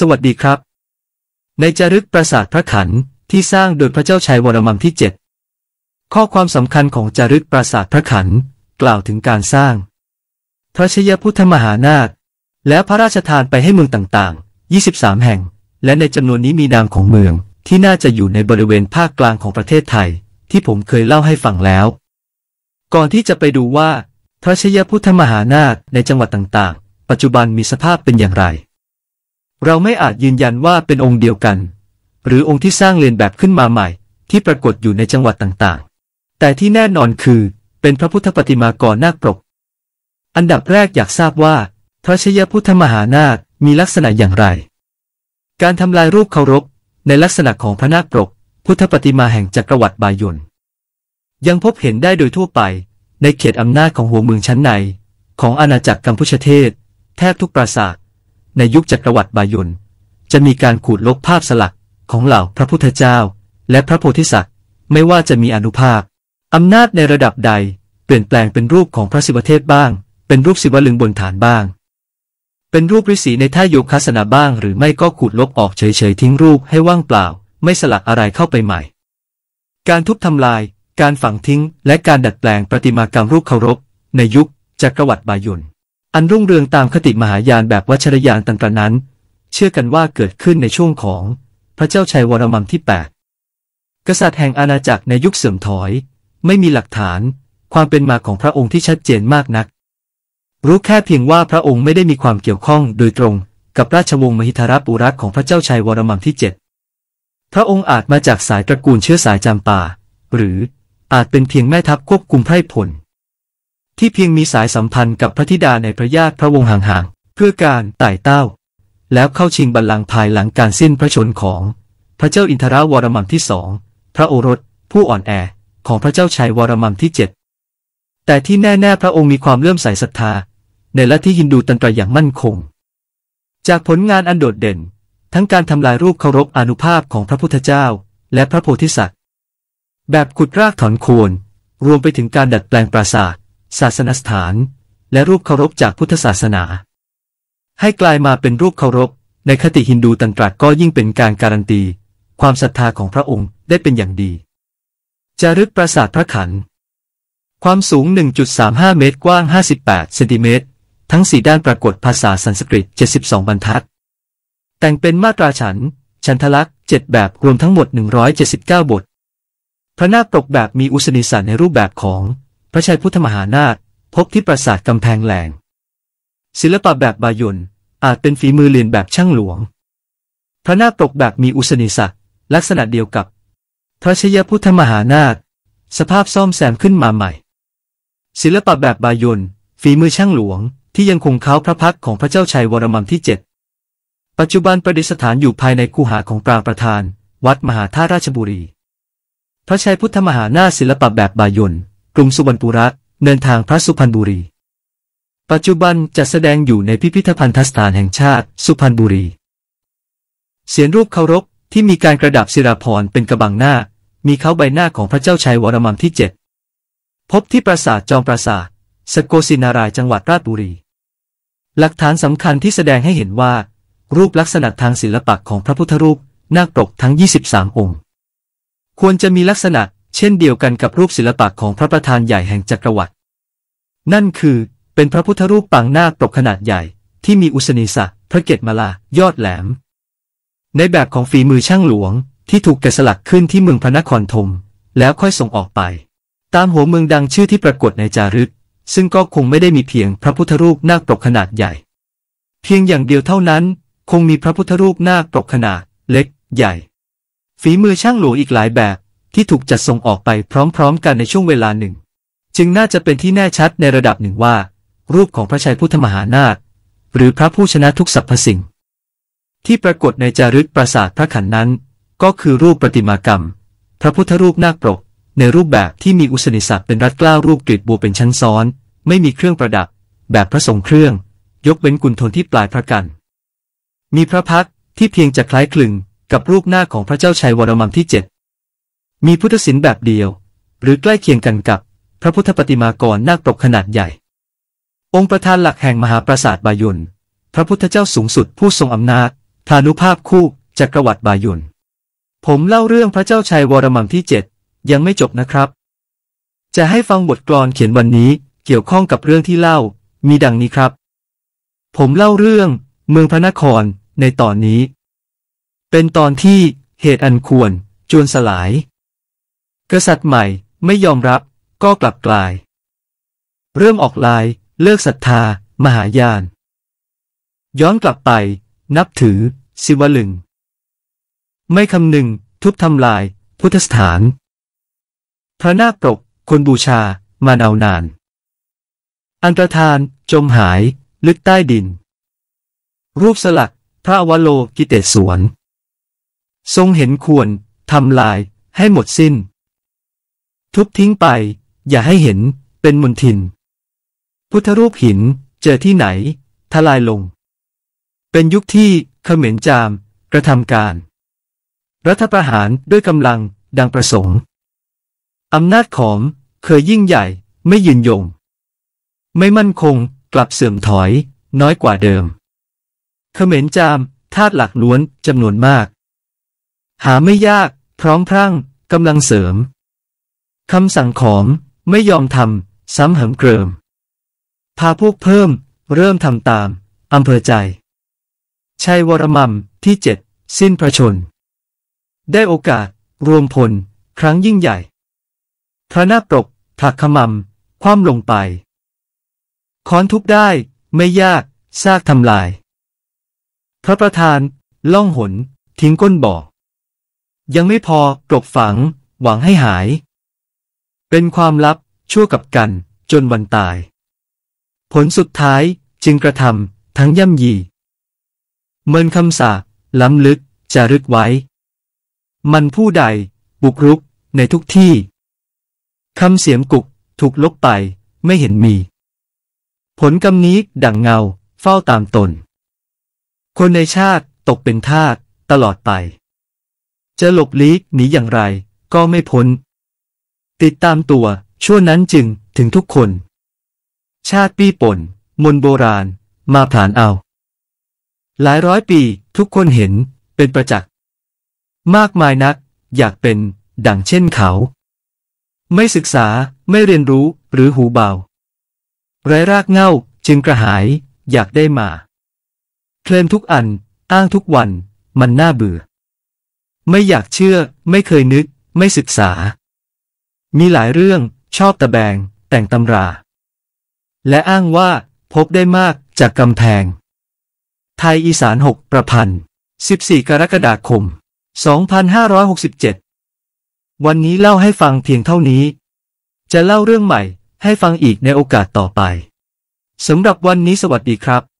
สวัสดีครับ ในจารึกปราสาทพระขัน ที่สร้างโดยพระเจ้าชายวรมังที่ 7 ข้อความสำคัญของ จารึกปราสาทพระขัน กล่าวถึงการสร้าง พระชยพุทธมหานาค และพระราชทานไปให้เมืองต่างๆ23แห่งและในจำนวนนี้มีนามของเมือง ที่น่าจะอยู่ในบริเวณภาคกลางของประเทศไทย ที่ผมเคยเล่าให้ฟังแล้ว ก่อนที่จะไปดูว่าพระชยพุทธมหานาคในจังหวัดต่าง ๆ ปัจจุบันมีสภาพเป็นอย่างไรเราไม่อาจยืนยันว่าเป็นองค์เดียวกัน หรือองค์ที่สร้างเลียนแบบขึ้นมาใหม่ ที่ปรากฏอยู่ในจังหวัดต่างๆ แต่ที่แน่นอนคือเป็นพระพุทธปฏิมากรนาคปรกอันดับแรกอยากทราบว่าพระชยพุทธมหานาคมีลักษณะอย่างไร การทำลายรูปเคารพ ในลักษณะของพระนาคปรก พุทธปฏิมาแห่งจักรวรรดิบายนยังพบเห็นได้โดยทั่วไปในเขตอำนาจของหัวเมืองชั้นใน ของอาณาจักรกัมพูชเทศแทบทุกปราสาทในยุคจักรวรรดิบายนจะมีการขูดลบภาพสลักของเหล่าพระพุทธเจ้า และพระโพธิสัตว์ ไม่ว่าจะมีอนุภาพอำนาจในระดับใดเปลี่ยนแปลงเป็นรูปของพระศิวเทพบ้าง เป็นรูปศิวลึงบนฐานบ้าง เป็นรูปฤาษีในท่าโยคะสนาบ้าง หรือไม่ก็ขูดลบออกเฉยๆทิ้งรูปให้ว่างเปล่า ไม่สลักอะไรเข้าไปใหม่ การทุบทำลายการฝังทิ้ง และการดัดแปลงประติมากรรมรูปเคารพในยุคจักรวรรดิบายุนอันรุ่งเรืองตามคติมหายานแบบวัชรยานต่างๆนั้น เชื่อกันว่าเกิดขึ้นในช่วงของพระเจ้าชัยวรมันที่ 8 กษัตริย์แห่งอาณาจักรในยุคเสื่อมถอย ไม่มีหลักฐาน ความเป็นมาของพระองค์ที่ชัดเจนมากนัก รู้แค่เพียงว่าพระองค์ไม่ได้มีความเกี่ยวข้องโดยตรงกับราชวงศ์มหิทรปุรักของพระเจ้าชัยวรมันที่7พระองค์อาจมาจากสายตระกูลเชื้อสายจำปาหรืออาจเป็นเพียงแม่ทัพควบคุมไพร่พลที่เพียงมีสายสัมพันธ์กับพระธิดาในพระญาติพระวงศ์ห่างๆ เพื่อการไต่เต้า แล้วเข้าชิงบัลลังก์ภายหลังการสิ้นพระชนของ พระเจ้าอินทราวรมันที่สอง พระโอรสผู้อ่อนแอของพระเจ้าชัยวรมันที่เจ็ดแต่ที่แน่ๆ พระองค์มีความเลื่อมใสศรัทธา ในลัทธิฮินดูตันตรอย่างมั่นคง จากผลงานอันโดดเด่น ทั้งการทำลายรูปเคารพอนุภาพของพระพุทธเจ้า และพระโพธิสัตว์ แบบขุดรากถอนโคน รวมไปถึงการดัดแปลงปราสาทศาสนสถานและรูปเคารพจากพุทธศาสนา ให้กลายมาเป็นรูปเคารพ ในคติฮินดูตันตรก็ยิ่งเป็นการการันตี ความศรัทธาของพระองค์ได้เป็นอย่างดี จารึกปราสาทพระขัน ความสูง 1.35 เมตรกว้าง 58 เซนติเมตร ทั้งสี่ด้านปรากฏภาษาสันสกฤต 72 บรรทัดแต่งเป็นมาตราฉันฉันทลักษ์7แบบ รวมทั้งหมด 179 บท พระนาคปกแบบมีอุสนิสันในรูปแบบของพระชัยพุทธมหานาถพบที่ปราสาท กำแพงแหลง ศิลปะแบบบายุนอาจเป็นฝีมือเลียนแบบช่างหลวง พระนาคปกแบบมีอุสนิสักลักษณะเดียวกับพระชยพุทธมหานาถสภาพซ่อมแซมขึ้นมาใหม่ ศิลปะแบบบายุนฝีมือช่างหลวง ที่ยังคงเค้าพระพักของพระเจ้าชัยวรมันที่เจ็ดปัจจุบันประดิษฐานอยู่ภายในคูหาของปราประธาน วัดมหาธาตุราชบุรีพระชัยพุทธมหานาศิลปะแบบบายุนกรุงสุวรรณปุระเนินทางพระสุพรรณบุรี ปัจจุบันจะแสดงอยู่ในพิพิธภัณฑสถานแห่งชาติ สุพรรณบุรี เสียนรูปเคารพที่มีการกระดับศิราพรเป็นกระบังหน้า มีเขาใบหน้าของพระเจ้าชัยวรมันที่เจ็ดพบที่ปราสาทจอมปราสาทสกโกศินารายจังหวัดราชบุรี หลักฐานสำคัญที่แสดงให้เห็นว่ารูปลักษณะทางศิลปะของพระพุทธรูปนาคปกทั้ง23องค์ควรจะมีลักษณะเช่นเดียวกันกับรูปศิลปะของพระประธานใหญ่แห่งจักรวรรดิ นั่นคือเป็นพระพุทธรูปปางนาคปกขนาดใหญ่ ที่มีอุสนีสะพระเกศมาลา ยอดแหลม ในแบบของฝีมือช่างหลวง ที่ถูกแกะสลักขึ้นที่เมืองพระนครธมแล้วค่อยส่งออกไป ตามหัวเมืองดังชื่อที่ปรากฏในจารึกซึ่งก็คงไม่ได้มีเพียงพระพุทธรูปนาคปกขนาดใหญ่ เพียงอย่างเดียวเท่านั้น คงมีพระพุทธรูปนาคปกขนาดเล็ก ใหญ่ ฝีมือช่างหลวงอีกหลายแบบที่ถูกจัดส่งออกไปพร้อมๆ กันในช่วงเวลาหนึ่ง จึงน่าจะเป็นที่แน่ชัดในระดับหนึ่งว่า รูปของพระชัยพุทธมหานาคหรือพระผู้ชนะทุกสรรพสิ่ง ที่ปรากฏในจารึกปราสาทพระขันนั้น ก็คือรูปประติมากรรม พระพุทธรูปนาคปรกในรูปแบบที่มีอุสนิสักเป็นรัดกล้ารูปกริดบัวเป็นชั้นซ้อน ไม่มีเครื่องประดับ แบบพระสงฆ์เครื่อง ยกเว้นกุนทนที่ปลายพระกัน มีพระพักที่เพียงจะคล้ายคลึงกับรูปหน้าของพระเจ้าชัยวรมันที่เจ็ดมีพุทธศิลป์แบบเดียว หรือใกล้เคียงกันกับพระพุทธปฏิมากรนาคปกขนาดใหญ่ องค์ประธานหลักแห่งมหาปราสาทบายุนพระพุทธเจ้าสูงสุดผู้ทรงอำนาจฐานุภาพคู่จักรวรรดิบายุน ผมเล่าเรื่องพระเจ้าชัยวรมังที่เจ็ดยังไม่จบนะครับ จะให้ฟังบทกลอนเขียนวันนี้ เกี่ยวข้องกับเรื่องที่เล่ามีดังนี้ครับ ผมเล่าเรื่องเมืองพระนครในตอนนี้ เป็นตอนที่เหตุอันควรจวนสลายกษัตริย์ใหม่ไม่ยอมรับ ก็กลับกลาย เริ่มออกลาย เลิกศรัทธา มหายาน ย้อนกลับไป นับถือศิวลึง ไม่คำหนึ่งทุบทำลาย พุทธสถานพระนาคปกคนบูชามาเนานาน อันตรธาน จมหาย ลึกใต้ดิน รูปสลัก พระวโลกิเตศวนทรงเห็นควรทำลายให้หมดสิ้นทุบทิ้งไปอย่าให้เห็นเป็นมนทิน พุทธรูปหินเจอที่ไหน ทลายลง เป็นยุคที่เขมรจาม กระทำการ รัฐประหารด้วยกำลังดังประสงค์อำนาจของ เคยยิ่งใหญ่ ไม่ยืนยงไม่มั่นคงกลับเสื่อมถอย น้อยกว่าเดิมเขมรจามธาตุหลักล้วนจำนวนมาก หาไม่ยากพร้อมพรั่งกำลังเสริมคำสั่งของไม่ยอมทำซ้ำเหิมเกริม พาพวกเพิ่ม เริ่มทำตามอำเภอใจชัยวรมัมที่เจ็ด สิ้นพระชน ได้โอกาส รวมพล ครั้งยิ่งใหญ่ พระนาปรกถักขมัมความลงไปค้อนทุบได้ไม่ยากซากทำลาย พระประธาน ล่องหน ทิ้งก้นบ่อยังไม่พอปลกฝัง หวังให้หายเป็นความลับชั่วกับกันจนวันตาย ผลสุดท้ายจึงกระทำทั้งย่ำยีเมินคำสาล้ำลึกจะรึกไว้ มันผู้ใดบุกรุกในทุกที่คำเสียงกุกถูกลบไปไม่เห็นมี ผลกรรมนี้ดั่งเงาเฝ้าตามตน คนในชาติตกเป็นทาสตลอดไป จะหลบลี้หนีอย่างไรก็ไม่พ้นติดตามตัวชั่วนั้นจึงถึงทุกคน ชาติปีป่น มนโบราณ มาผ่านเอา หลายร้อยปีทุกคนเห็นเป็นประจักษ์ มากมายนัก อยากเป็น ดังเช่นเขา ไม่ศึกษาไม่เรียนรู้หรือหูเบา ไร้รากเง่าจึงกระหาย อยากได้มาเคลมทุกอันอ้างทุกวันมันน่าเบื่อ ไม่อยากเชื่อไม่เคยนึกไม่ศึกษามีหลายเรื่องชอบตะแบง แต่งตำรา และอ้างว่าพบได้มากจากกำแพงไทยอีสานหกประพันธ์ 14 กรกฎาคม 2567 วันนี้เล่าให้ฟังเพียงเท่านี้ จะเล่าเรื่องใหม่ ให้ฟังอีกในโอกาสต่อไปสำหรับวันนี้สวัสดีครับ